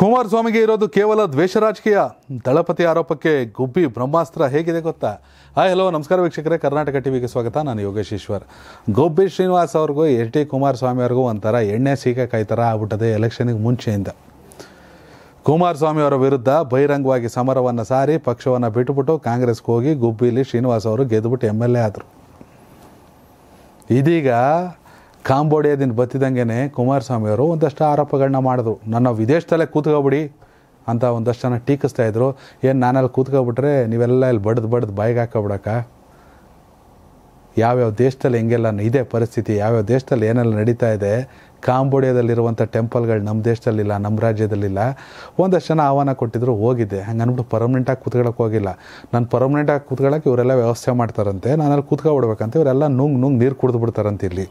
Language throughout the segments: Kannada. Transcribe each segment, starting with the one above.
ಕುಮಾರಸ್ವಾಮಿಗೆ ಇರೋದು ಕೇವಲ ದ್ವೇಷ ರಾಜಕೀಯ ದಳಪತಿ ಆರೋಪಕ್ಕೆ ಗುಬ್ಬಿ ಬ್ರಹ್ಮಾಸ್ತ್ರ ಹೇಗಿದೆ ಗೊತ್ತಾ ಹಾಯ್ ಹಲೋ ನಮಸ್ಕಾರ ವೀಕ್ಷಕರೇ ಕರ್ನಾಟಕ ಟಿವಿಗೆ ಸ್ವಾಗತ ನಾನು ಯೋಗೇಶ್ ಈಶ್ವರ್ ಗುಬ್ಬಿ ಶ್ರೀನಿವಾಸ್ ಅವ್ರಿಗೂ ಎಚ್ ಡಿ ಕುಮಾರಸ್ವಾಮಿ ಅವ್ರಿಗೂ ಒಂಥರ ಎಣ್ಣೆ ಕೈ ಥರ ಆಗ್ಬಿಟ್ಟದೆ ಎಲೆಕ್ಷನ್ಗೆ ಮುಂಚೆಯಿಂದ ಕುಮಾರಸ್ವಾಮಿ ಅವರ ವಿರುದ್ಧ ಬಹಿರಂಗವಾಗಿ ಸಮರವನ್ನು ಸಾರಿ ಪಕ್ಷವನ್ನು ಬಿಟ್ಟುಬಿಟ್ಟು ಕಾಂಗ್ರೆಸ್ಗೆ ಹೋಗಿ ಗುಬ್ಬಿಲಿ ಶ್ರೀನಿವಾಸ್ ಅವರು ಗೆದ್ದುಬಿಟ್ಟು ಎಮ್ ಎಲ್ ಎ ಆದರು ಇದೀಗ ಕಾಂಬೋಡಿಯಾದಿಂದ ಬತ್ತಿದಂಗೆ ಕುಮಾರಸ್ವಾಮಿಯವರು ಒಂದಷ್ಟು ಆರೋಪಗಳನ್ನ ಮಾಡಿದ್ರು ನನ್ನ ವಿದೇಶದಲ್ಲೇ ಕೂತ್ಕೊಬಿಡಿ ಅಂತ ಒಂದಷ್ಟು ಜನ ಟೀಕಿಸ್ತಾ ಇದ್ರು ಏನು ನಾನಲ್ಲಿ ಕೂತ್ಕೊಬಿಟ್ರೆ ನೀವೆಲ್ಲ ಇಲ್ಲಿ ಬಡ್ದು ಬಡ್ದು ಬಾಯಿಗೆ ಹಾಕೋಬಿಡಕ್ಕ ಯಾವ್ಯಾವ ದೇಶದಲ್ಲಿ ಹೆಂಗೆಲ್ಲ ಇದೆ ಪರಿಸ್ಥಿತಿ ಯಾವ್ಯಾವ ದೇಶದಲ್ಲಿ ಏನೆಲ್ಲ ನಡೀತಾ ಇದೆ ಕಾಂಬೋಡಿಯಾದಲ್ಲಿರುವಂಥ ಟೆಂಪಲ್ಗಳು ನಮ್ಮ ದೇಶದಲ್ಲಿಲ್ಲ ನಮ್ಮ ರಾಜ್ಯದಲ್ಲಿಲ್ಲ ಒಂದಷ್ಟು ಜನ ಆಹ್ವಾನ ಕೊಟ್ಟಿದ್ರು ಹೋಗಿದ್ದೆ ಹಂಗೆ ಅಂದ್ಬಿಟ್ಟು ಪರ್ಮನೆಂಟಾಗಿ ಕೂತ್ಕೊಳ್ಳೋಕೆ ಹೋಗಿಲ್ಲ ನಾನು ಪರ್ಮನೆಂಟಾಗಿ ಕೂತ್ಕೊಳಕ್ಕೆ ಇವರೆಲ್ಲ ವ್ಯವಸ್ಥೆ ಮಾಡ್ತಾರಂತೆ ನಾನಲ್ಲಿ ಕೂತ್ಕೊಬಿಡ್ಬೇಕಂತ ಇವರೆಲ್ಲ ನುಂಗ್ ನುಂಗ್ ನೀರು ಕುಡಿದು ಬಿಡ್ತಾರಂತೆ ಇಲ್ಲಿ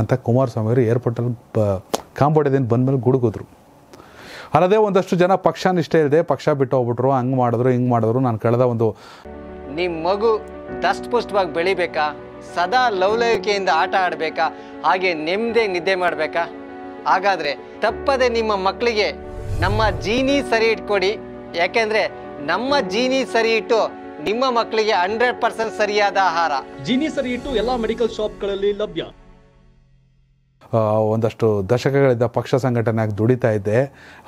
ಅಂತ ಕುಮಾರಸ್ವಾಮಿ ಅವರು ಏರ್ಪೋರ್ಟಲ್ಲಿ ಬ ಬಂದ ಮೇಲೆ ಗುಡುಗೋದ್ರು ಅಲ್ಲದೆ ಒಂದಷ್ಟು ಜನ ಪಕ್ಷ ನಿಷ್ಠೆ ಇಲ್ಲದೆ ಪಕ್ಷ ಬಿಟ್ಟು ಹೋಗ್ಬಿಟ್ರು ಹಂಗೆ ಮಾಡಿದ್ರು ಹಿಂಗೆ ಮಾಡಿದ್ರು ನಾನು ಕಳೆದ ಒಂದು ನಿಮ್ಮ ಮಗು ದಷ್ಟಪುಷ್ಟವಾಗಿ ಬೆಳಿಬೇಕಾ ಸದಾ ಲವಲವಿಕೆಯಿಂದ ಆಟ ಆಡಬೇಕಾ ಹಾಗೆ ನೆಮ್ಮದಿ ನಿದ್ದೆ ಮಾಡಬೇಕಾ ಹಾಗಾದರೆ ತಪ್ಪದೆ ನಿಮ್ಮ ಮಕ್ಕಳಿಗೆ ನಮ್ಮ ಜೀನಿ ಸರಿ ಇಟ್ಕೊಡಿ ಯಾಕೆಂದರೆ ನಮ್ಮ ಜೀನಿ ಸರಿ ಇಟ್ಟು ನಿಮ್ಮ ಮಕ್ಕಳಿಗೆ ಹಂಡ್ರೆಡ್ ಪರ್ಸೆಂಟ್ ಸರಿಯಾದ ಆಹಾರ ಜೀನಿ ಸರಿ ಇಟ್ಟು ಎಲ್ಲ ಮೆಡಿಕಲ್ ಶಾಪ್ಗಳಲ್ಲಿ ಲಭ್ಯ ಒಂದಷ್ಟು ದಶಕಗಳಿಂದ ಪಕ್ಷ ಸಂಘಟನೆಯಾಗಿ ದುಡಿತಾ ಇದ್ದೆ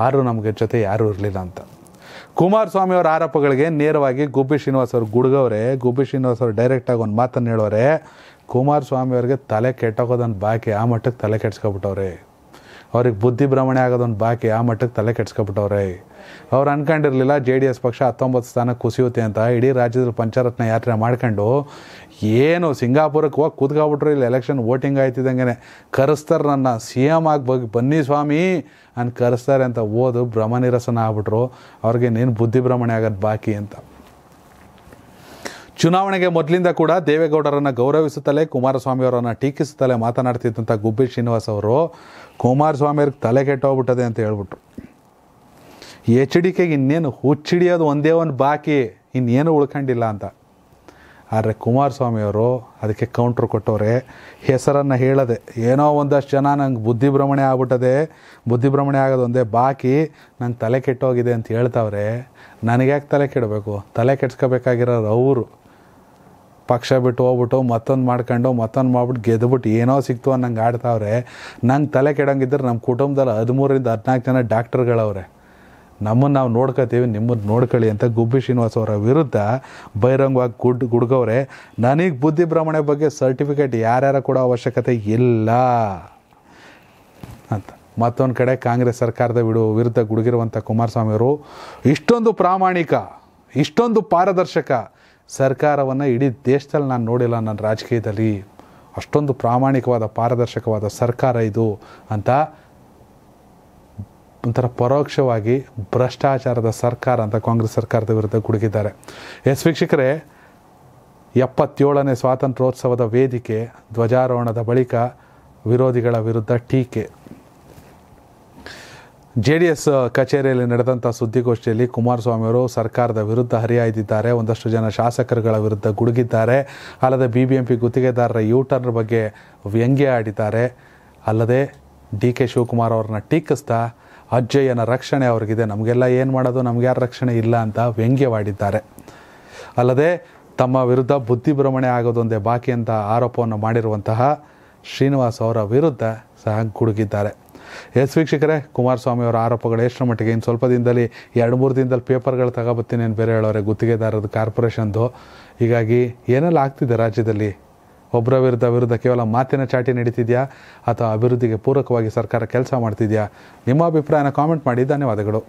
ಆದರೂ ನಮಗೆ ಜೊತೆ ಯಾರೂ ಇರಲಿಲ್ಲ ಅಂತ ಕುಮಾರಸ್ವಾಮಿ ಅವರ ಆರೋಪಗಳಿಗೆ ನೇರವಾಗಿ ಗುಬ್ಬಿ ಶ್ರೀನಿವಾಸ್ ಅವರು ಗುಡುಗವ್ರೆ ಗುಬ್ಬಿ ಶ್ರೀನಿವಾಸ್ ಅವರು ಡೈರೆಕ್ಟಾಗಿ ಒಂದು ಮಾತನ್ನು ಹೇಳೋರೆ ಕುಮಾರಸ್ವಾಮಿ ಅವರಿಗೆ ತಲೆ ಕೆಟ್ಟೋಗೋದನ್ನು ಬಾಕಿ ಆ ಮಟ್ಟಕ್ಕೆ ತಲೆ ಕೆಡ್ಸ್ಕೊಬಿಟ್ಟವ್ರೆ ಅವ್ರಿಗೆ ಬುದ್ಧಿ ಭ್ರಮಣೆ ಆಗೋದೊಂದು ಬಾಕಿ ಆ ಮಟ್ಟಕ್ಕೆ ತಲೆ ಕೆಡ್ಸ್ಕೊಬಿಟ್ಟವ್ರೆ ಅವ್ರು ಅನ್ಕೊಂಡಿರಲಿಲ್ಲ ಜೆ ಡಿ ಎಸ್ ಪಕ್ಷ ಹತ್ತೊಂಬತ್ತು ಸ್ಥಾನ ಕುಸಿಯುತ್ತೆ ಅಂತ ಇಡೀ ರಾಜ್ಯದಲ್ಲಿ ಪಂಚರತ್ನ ಯಾತ್ರೆ ಮಾಡ್ಕೊಂಡು ಏನು ಸಿಂಗಾಪುರಕ್ಕೆ ಹೋಗಿ ಕೂತ್ಕೊಬಿಟ್ರು ಇಲ್ಲಿ ಎಲೆಕ್ಷನ್ ವೋಟಿಂಗ್ ಆಯ್ತಿದ್ದಂಗೆ ಕರೆಸ್ತಾರೆ ನನ್ನ ಸಿ ಎಮ್ ಆಗಿ ಬನ್ನಿ ಸ್ವಾಮಿ ಅಂತ ಕರೆಸ್ತಾರೆ ಅಂತ ಓದು ಭ್ರಮನಿರಸನ ಆಗ್ಬಿಟ್ರು ಅವ್ರಿಗೆ ನೀನು ಬುದ್ಧಿ ಭ್ರಮಣೆ ಆಗೋದು ಬಾಕಿ ಅಂತ ಚುನಾವಣೆಗೆ ಮೊದಲಿಂದ ಕೂಡ ದೇವೇಗೌಡರನ್ನು ಗೌರವಿಸುತ್ತಲೇ ಕುಮಾರಸ್ವಾಮಿ ಅವರನ್ನು ಟೀಕಿಸುತ್ತಲೇ ಮಾತನಾಡ್ತಿದ್ದಂಥ ಗುಬ್ಬಿ ಶ್ರೀನಿವಾಸ್ ಅವರು ಅವ್ರಿಗೆ ತಲೆ ಕೆಟ್ಟೋಗ್ಬಿಟ್ಟದೆ ಅಂತ ಹೇಳ್ಬಿಟ್ರು ಎಚ್ ಡಿ ಕೆಗೆ ಇನ್ನೇನು ಹುಚ್ಚಿಡಿಯೋದು ಒಂದೇ ಒಂದು ಬಾಕಿ ಇನ್ನೇನು ಉಳ್ಕೊಂಡಿಲ್ಲ ಅಂತ ಆದರೆ ಕುಮಾರಸ್ವಾಮಿ ಅವರು ಅದಕ್ಕೆ ಕೌಂಟ್ರ್ ಕೊಟ್ಟವ್ರೆ ಹೆಸರನ್ನು ಹೇಳದೆ ಏನೋ ಒಂದಷ್ಟು ಜನ ನಂಗೆ ಬುದ್ಧಿಭ್ರಮಣೆ ಆಗ್ಬಿಟ್ಟದೆ ಬುದ್ಧಿಭ್ರಮಣೆ ಆಗೋದು ಒಂದೇ ಬಾಕಿ ನಂಗೆ ತಲೆ ಕೆಟ್ಟೋಗಿದೆ ಅಂತ ಹೇಳ್ತಾವ್ರೆ ನನಗ್ಯಾಕೆ ತಲೆ ಕೆಡಬೇಕು ತಲೆ ಕೆಡ್ಸ್ಕೋಬೇಕಾಗಿರೋರು ಅವರು ಪಕ್ಷ ಬಿಟ್ಟು ಹೋಗ್ಬಿಟ್ಟು ಮತ್ತೊಂದು ಮಾಡ್ಕೊಂಡು ಮತ್ತೊಂದು ಮಾಡ್ಬಿಟ್ಟು ಗೆದ್ಬಿಟ್ಟು ಏನೋ ಸಿಕ್ತು ಅನ್ನಂಗೆ ಆಡ್ತಾವ್ರೆ ನಂಗೆ ತಲೆ ಕೆಡಂಗಿದ್ರೆ ನಮ್ಮ ಕುಟುಂಬದಲ್ಲಿ ಹದಿಮೂರಿಂದ ಹದಿನಾಲ್ಕು ಜನ ಡಾಕ್ಟರ್ಗಳವ್ರೆ ನಮ್ಮನ್ನು ನಾವು ನೋಡ್ಕೋತೀವಿ ನಿಮ್ಮನ್ನು ನೋಡ್ಕೊಳ್ಳಿ ಅಂತ ಗುಬ್ಬಿ ಶ್ರೀನಿವಾಸ್ ಅವರ ವಿರುದ್ಧ ಬಹಿರಂಗವಾಗಿ ಗುಡ್ ಗುಡ್ಗವ್ರೆ ನನಗೆ ಬುದ್ಧಿ ಭ್ರಮಣೆ ಬಗ್ಗೆ ಸರ್ಟಿಫಿಕೇಟ್ ಯಾರ್ಯಾರ ಕೊಡೋ ಅವಶ್ಯಕತೆ ಇಲ್ಲ ಅಂತ ಮತ್ತೊಂದು ಕಡೆ ಕಾಂಗ್ರೆಸ್ ಸರ್ಕಾರದ ವಿಡು ವಿರುದ್ಧ ಗುಡುಗಿರುವಂಥ ಕುಮಾರಸ್ವಾಮಿಯವರು ಇಷ್ಟೊಂದು ಪ್ರಾಮಾಣಿಕ ಇಷ್ಟೊಂದು ಪಾರದರ್ಶಕ ಸರ್ಕಾರವನ್ನು ಇಡೀ ದೇಶದಲ್ಲಿ ನಾನು ನೋಡಿಲ್ಲ ನನ್ನ ರಾಜಕೀಯದಲ್ಲಿ ಅಷ್ಟೊಂದು ಪ್ರಾಮಾಣಿಕವಾದ ಪಾರದರ್ಶಕವಾದ ಸರ್ಕಾರ ಇದು ಅಂತ ಒಂಥರ ಪರೋಕ್ಷವಾಗಿ ಭ್ರಷ್ಟಾಚಾರದ ಸರ್ಕಾರ ಅಂತ ಕಾಂಗ್ರೆಸ್ ಸರ್ಕಾರದ ವಿರುದ್ಧ ಗುಡುಗಿದ್ದಾರೆ ಎಸ್ ವೀಕ್ಷಕರೇ ಎಪ್ಪತ್ತೇಳನೇ ಸ್ವಾತಂತ್ರ್ಯೋತ್ಸವದ ವೇದಿಕೆ ಧ್ವಜಾರೋಹಣದ ಬಳಿಕ ವಿರೋಧಿಗಳ ವಿರುದ್ಧ ಟೀಕೆ ಜೆ ಡಿ ಎಸ್ ಕಚೇರಿಯಲ್ಲಿ ನಡೆದಂಥ ಸುದ್ದಿಗೋಷ್ಠಿಯಲ್ಲಿ ಕುಮಾರಸ್ವಾಮಿಯವರು ಸರ್ಕಾರದ ವಿರುದ್ಧ ಹರಿಯಾಯ್ದಿದ್ದಾರೆ ಒಂದಷ್ಟು ಜನ ಶಾಸಕರುಗಳ ವಿರುದ್ಧ ಗುಡುಗಿದ್ದಾರೆ ಅಲ್ಲದೆ ಬಿ ಬಿ ಎಂ ಪಿ ಗುತ್ತಿಗೆದಾರರ ಯೂಟರ್ನ್ ಬಗ್ಗೆ ವ್ಯಂಗ್ಯ ಆಡಿದ್ದಾರೆ ಅಲ್ಲದೆ ಡಿ ಕೆ ಶಿವಕುಮಾರ್ ಅವ್ರನ್ನ ಟೀಕಿಸ್ತಾ ಅಜ್ಜಯ್ಯನ ರಕ್ಷಣೆ ಅವ್ರಿಗಿದೆ ನಮಗೆಲ್ಲ ಏನು ಮಾಡೋದು ನಮ್ಗೆ ಯಾರು ರಕ್ಷಣೆ ಇಲ್ಲ ಅಂತ ವ್ಯಂಗ್ಯವಾಡಿದ್ದಾರೆ ಅಲ್ಲದೆ ತಮ್ಮ ವಿರುದ್ಧ ಬುದ್ಧಿ ಭ್ರಮಣೆ ಆಗೋದೊಂದೇ ಬಾಕಿ ಅಂತ ಆರೋಪವನ್ನು ಮಾಡಿರುವಂತಹ ಶ್ರೀನಿವಾಸ್ ಅವರ ವಿರುದ್ಧ ಸಹ ಗುಡುಗಿದ್ದಾರೆ ಎಸ್ ವೀಕ್ಷಕರೇ ಕುಮಾರಸ್ವಾಮಿ ಅವರ ಆರೋಪಗಳು ಎಷ್ಟರ ಮಟ್ಟಿಗೆ ಇನ್ನು ಸ್ವಲ್ಪ ದಿನದಲ್ಲಿ ಎರಡು ಮೂರು ದಿನದಲ್ಲಿ ಪೇಪರ್ಗಳು ತಗೋಬತ್ತೀನಿ ಏನು ಬೇರೆ ಹೇಳೋರೆ ಗುತ್ತಿಗೆದಾರದ ಕಾರ್ಪೊರೇಷನ್ದು ಹೀಗಾಗಿ ಏನೆಲ್ಲ ಆಗ್ತಿದೆ ರಾಜ್ಯದಲ್ಲಿ ಒಬ್ಬರ ವಿರುದ್ಧ ವಿರುದ್ಧ ಕೇವಲ ಮಾತಿನ ಚಾಟಿ ನಡೀತಿದೆಯಾ ಅಥವಾ ಅಭಿವೃದ್ಧಿಗೆ ಪೂರಕವಾಗಿ ಸರ್ಕಾರ ಕೆಲಸ ಮಾಡ್ತಿದೆಯಾ ನಿಮ್ಮ ಅಭಿಪ್ರಾಯನ ಕಾಮೆಂಟ್ ಮಾಡಿ ಧನ್ಯವಾದಗಳು